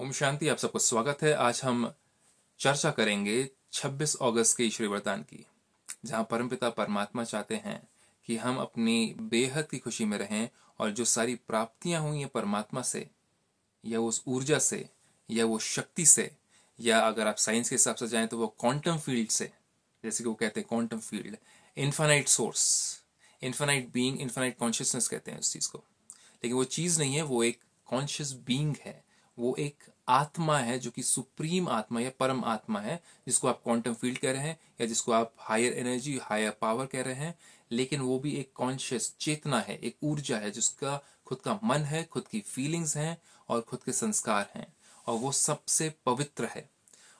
ओम शांति आप सबको स्वागत है आज हम चर्चा करेंगे 26 अगस्त के ईश्वरी वरदान की जहां परमपिता परमात्मा चाहते हैं कि हम अपनी बेहद की खुशी में रहें और जो सारी प्राप्तियां हुई हैं परमात्मा से या उस ऊर्जा से या वो शक्ति से या अगर आप साइंस के हिसाब से जाएं तो वो क्वांटम फील्ड से जैसे कि वो कहते हैं quantum field infinite source infinite being infinite consciousness कहते हैं उस चीज़ को लेकिन वो चीज़ नहीं है वो एक कॉन्शियस बींग है वो एक आत्मा है जो कि सुप्रीम आत्मा या परम आत्मा है जिसको आप क्वांटम फील्ड कह रहे हैं या जिसको आप हायर एनर्जी हायर पावर कह रहे हैं लेकिन वो भी एक कॉन्शियस चेतना है एक ऊर्जा है जिसका खुद का मन है खुद की फीलिंग्स हैं और खुद के संस्कार हैं और वो सबसे पवित्र है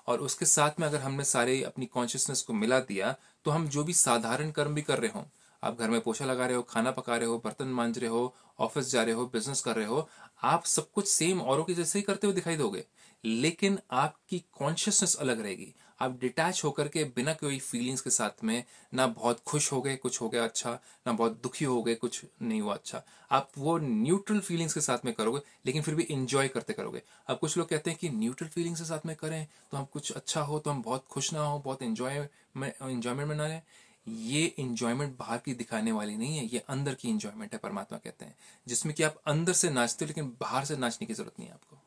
और उसके साथ में अगर हमने सारे अपनी कॉन्शियसनेस को मिला दिया तो हम जो भी साधारण कर्म भी कर रहे हों आप घर में पोछा लगा रहे हो खाना पका रहे हो बर्तन मांज रहे हो ऑफिस जा रहे हो बिजनेस कर रहे हो आप सब कुछ सेम औरों के जैसे ही करते हुए दिखाई दोगे लेकिन आपकी कॉन्शियसनेस अलग रहेगी आप डिटैच होकर के बिना कोई फीलिंग्स के साथ में ना बहुत खुश हो गए कुछ हो गया अच्छा ना बहुत दुखी हो गए कुछ नहीं हुआ अच्छा आप वो न्यूट्रल फीलिंग्स के साथ में करोगे लेकिन फिर भी इंजॉय करते करोगे अब कुछ लोग कहते हैं कि न्यूट्रल फीलिंग्स के साथ में करें तो हम कुछ अच्छा हो तो हम बहुत खुश ना हो बहुत इंजॉय में इंजॉयमेंट में ना रहें ये इंजॉयमेंट बाहर की दिखाने वाली नहीं है ये अंदर की इंजॉयमेंट है परमात्मा कहते हैं जिसमें कि आप अंदर से नाचते हो लेकिन बाहर से नाचने की जरूरत नहीं है आपको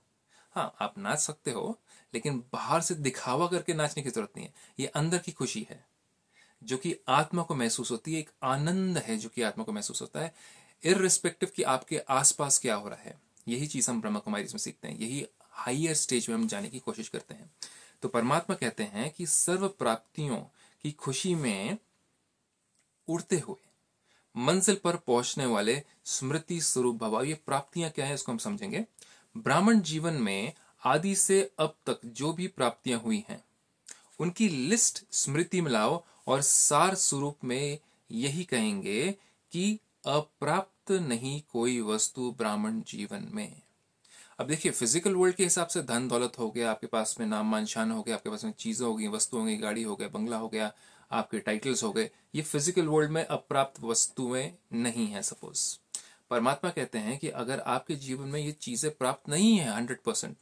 हाँ आप नाच सकते हो लेकिन बाहर से दिखावा करके नाचने की जरूरत नहीं है ये अंदर की खुशी है जो कि आत्मा को महसूस होती है एक आनंद है जो कि आत्मा को महसूस होता है इरिस्पेक्टिव कि आपके आसपास क्या हो रहा है यही चीज हम ब्रह्म कुमारी में सीखते हैं यही हाइयर स्टेज में हम जाने की कोशिश करते हैं तो परमात्मा कहते हैं कि सर्व प्राप्तियों की खुशी में उड़ते हुए मंजिल पर पहुंचने वाले स्मृति स्वरूप भवा ये प्राप्तियां क्या है इसको हम समझेंगे ब्राह्मण जीवन में आदि से अब तक जो भी प्राप्तियां हुई हैं उनकी लिस्ट स्मृति में लाओ और सार स्वरूप में यही कहेंगे कि अप्राप्त नहीं कोई वस्तु ब्राह्मण जीवन में अब देखिए फिजिकल वर्ल्ड के हिसाब से धन दौलत हो गया आपके पास में नाम मान शान हो गया आपके पास में चीज़ें हो गई वस्तु हो गई गाड़ी हो गया बंगला हो गया आपके टाइटल्स हो गए ये फिजिकल वर्ल्ड में अप्राप्त वस्तुएं नहीं है सपोज परमात्मा कहते हैं कि अगर आपके जीवन में ये चीजें प्राप्त नहीं है हंड्रेड परसेंट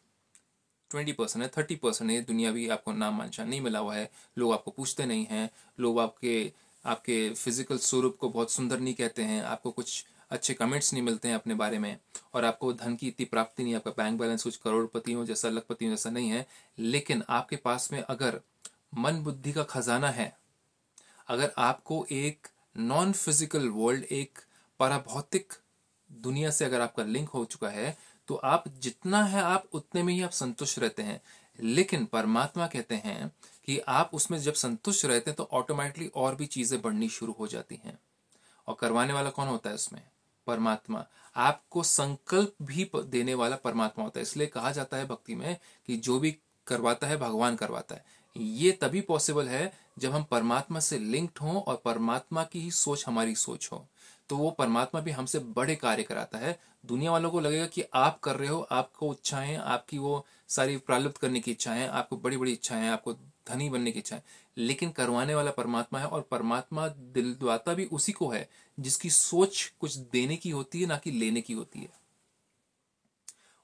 ट्वेंटी परसेंट है थर्टी परसेंट है दुनिया भी आपको नाम अनशान नहीं मिला हुआ है लोग आपको पूछते नहीं हैं लोग आपके आपके फिजिकल स्वरूप को बहुत सुंदर नहीं कहते हैं आपको कुछ अच्छे कमेंट्स नहीं मिलते हैं अपने बारे में और आपको धन की इतनी प्राप्ति नहीं आपका बैंक बैलेंस कुछ करोड़पति हो जैसा लखपति हो जैसा नहीं है लेकिन आपके पास में अगर मन बुद्धि का खजाना है अगर आपको एक नॉन फिजिकल वर्ल्ड एक पराभौतिक दुनिया से अगर आपका लिंक हो चुका है तो आप जितना है आप उतने में ही आप संतुष्ट रहते हैं लेकिन परमात्मा कहते हैं कि आप उसमें जब संतुष्ट रहते हैं तो ऑटोमेटिकली और भी चीजें बढ़नी शुरू हो जाती हैं और करवाने वाला कौन होता है उसमें परमात्मा आपको संकल्प भी देने वाला परमात्मा होता है इसलिए कहा जाता है भक्ति में कि जो भी करवाता है भगवान करवाता है ये तभी पॉसिबल है जब हम परमात्मा से लिंक्ड हों और परमात्मा की ही सोच हमारी सोच हो तो वो परमात्मा भी हमसे बड़े कार्य कराता है दुनिया वालों को लगेगा कि आप कर रहे हो आपको इच्छाएं आपकी वो सारी प्रलुप्त करने की इच्छाएं आपको बड़ी बड़ी इच्छाएं आपको धनी बनने की इच्छाएं लेकिन करवाने वाला परमात्मा है और परमात्मा दिल द्वाता भी उसी को है जिसकी सोच कुछ देने की होती है ना कि लेने की होती है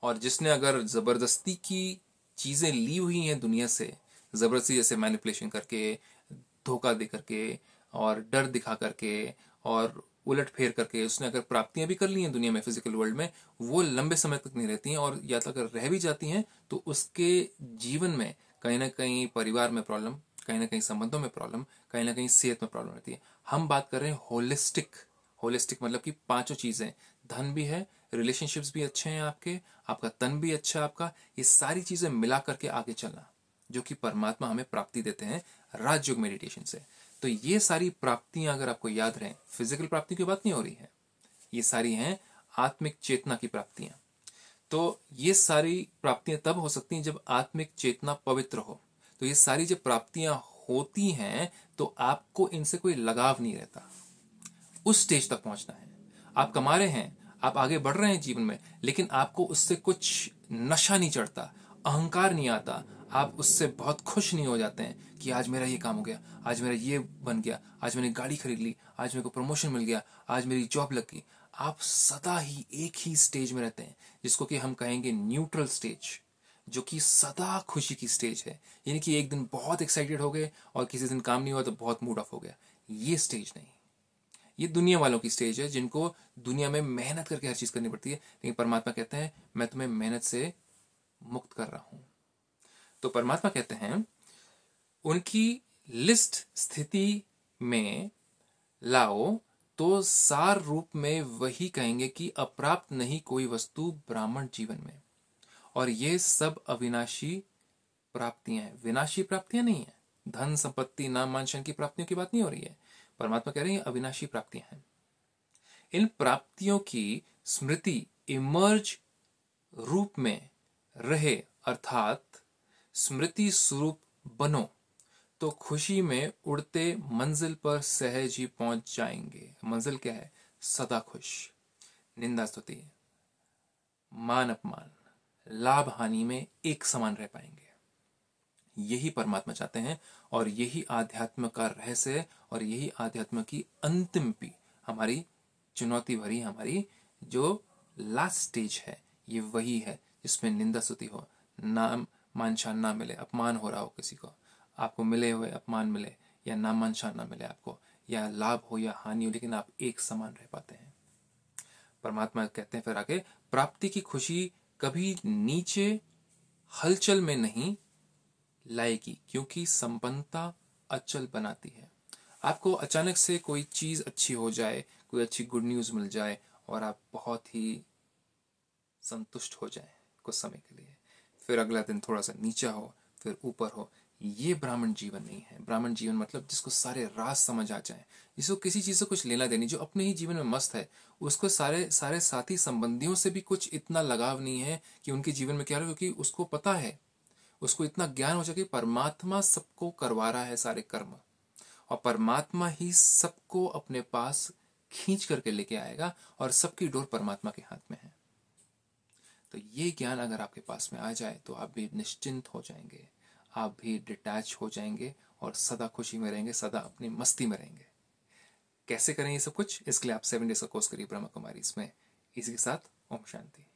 और जिसने अगर जबरदस्ती की चीजें ली हुई हैं दुनिया से ज़बरदस्ती जैसे मैनिपुलेशन करके धोखा दे करके और डर दिखा करके और उलट फेर करके उसने अगर प्राप्तियां भी कर ली हैं दुनिया में फिजिकल वर्ल्ड में वो लंबे समय तक नहीं रहती हैं और या तो अगर रह भी जाती हैं तो उसके जीवन में कहीं ना कहीं परिवार में प्रॉब्लम कहीं ना कहीं संबंधों में प्रॉब्लम कहीं ना कहीं सेहत में प्रॉब्लम रहती है हम बात कर रहे हैं होलिस्टिक होलिस्टिक मतलब कि पांचों चीजें धन भी है रिलेशनशिप्स भी अच्छे हैं आपके आपका तन भी अच्छा है आपका ये सारी चीजें मिला करके आगे चलना जो कि परमात्मा हमें प्राप्ति देते हैं राजयोग मेडिटेशन से तो ये सारी प्राप्तियां अगर आपको याद रहे फिजिकल प्राप्ति की बात नहीं हो रही है ये सारी हैं आत्मिक चेतना की प्राप्तियां तो ये सारी प्राप्तियां तब हो सकती हैं जब आत्मिक चेतना पवित्र हो तो ये सारी जब प्राप्तियां होती हैं तो आपको इनसे कोई लगाव नहीं रहता उस स्टेज तक पहुंचना है आप कमा रहे हैं आप आगे बढ़ रहे हैं जीवन में लेकिन आपको उससे कुछ नशा नहीं चढ़ता अहंकार नहीं आता आप उससे बहुत खुश नहीं हो जाते हैं कि आज मेरा ये काम हो गया आज मेरा ये बन गया आज मैंने गाड़ी खरीद ली आज मेरे को प्रमोशन मिल गया आज मेरी जॉब लग गई आप सदा ही एक ही स्टेज में रहते हैं जिसको कि हम कहेंगे न्यूट्रल स्टेज जो कि सदा खुशी की स्टेज है यानी कि एक दिन बहुत एक्साइटेड हो गए और किसी दिन काम नहीं हुआ तो बहुत मूड ऑफ हो गया ये स्टेज नहीं ये दुनिया वालों की स्टेज है जिनको दुनिया में मेहनत करके हर चीज करनी पड़ती है लेकिन परमात्मा कहते हैं मैं तुम्हें मेहनत से मुक्त कर रहा हूं तो परमात्मा कहते हैं उनकी लिस्ट स्थिति में लाओ तो सार रूप में वही कहेंगे कि अप्राप्त नहीं कोई वस्तु ब्राह्मण जीवन में और ये सब अविनाशी प्राप्तियां हैं विनाशी प्राप्तियां नहीं है धन संपत्ति नाम मानसन की प्राप्तियों की बात नहीं हो रही है परमात्मा कह रहे हैं अविनाशी प्राप्तियां हैं इन प्राप्तियों की स्मृति इमर्ज रूप में रहे अर्थात स्मृति स्वरूप बनो तो खुशी में उड़ते मंजिल पर सहज ही पहुंच जाएंगे मंजिल क्या है सदा खुश निंदा स्तुति मान अपमान लाभ हानि में एक समान रह पाएंगे यही परमात्मा चाहते हैं और यही आध्यात्म का रहस्य है और यही आध्यात्म की अंतिम पी हमारी चुनौती भरी हमारी जो लास्ट स्टेज है ये वही है जिसमें निंदा स्तुति हो नाम मान शान ना मिले अपमान हो रहा हो किसी को आपको मिले हुए अपमान मिले या ना मान शान ना मिले आपको या लाभ हो या हानि हो लेकिन आप एक समान रह पाते हैं परमात्मा कहते हैं फिर आगे प्राप्ति की खुशी कभी नीचे हलचल में नहीं लाएगी क्योंकि संपन्नता अचल बनाती है आपको अचानक से कोई चीज अच्छी हो जाए कोई अच्छी गुड न्यूज मिल जाए और आप बहुत ही संतुष्ट हो जाए कुछ समय के लिए फिर अगला दिन थोड़ा सा नीचा हो फिर ऊपर हो ये ब्राह्मण जीवन नहीं है ब्राह्मण जीवन मतलब जिसको सारे राज समझ आ जाए जिसको किसी चीज से कुछ लेना देनी जो अपने ही जीवन में मस्त है उसको सारे सारे साथी संबंधियों से भी कुछ इतना लगाव नहीं है कि उनके जीवन में क्या रहा क्योंकि उसको पता है उसको इतना ज्ञान हो जाए कि परमात्मा सबको करवा रहा है सारे कर्म और परमात्मा ही सबको अपने पास खींच करके लेके आएगा और सबकी डोर परमात्मा के हाथ में है तो ये ज्ञान अगर आपके पास में आ जाए तो आप भी निश्चिंत हो जाएंगे आप भी डिटैच हो जाएंगे और सदा खुशी में रहेंगे सदा अपनी मस्ती में रहेंगे कैसे करें ये सब कुछ इसके लिए आप सेवन डेज का कोर्स करिए ब्रह्मा कुमारी इसमें इसी के साथ ओम शांति